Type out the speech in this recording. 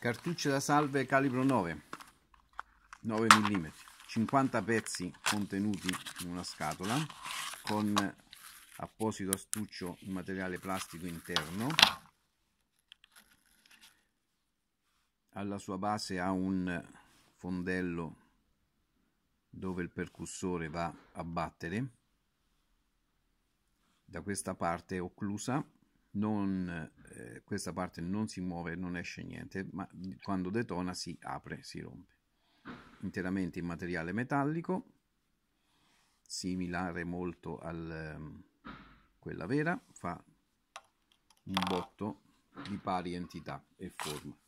cartucce da salve calibro 9 9 mm 50 pezzi contenuti in una scatola con apposito astuccio in materiale plastico interno alla sua base ha un fondello dove il percussore va a battere da questa parte è occlusa non eh, questa parte non si muove, non esce niente, ma quando detona si apre, si rompe. Interamente in materiale metallico, similare molto a um, ehm, quella vera, fa un botto di pari entità e forma.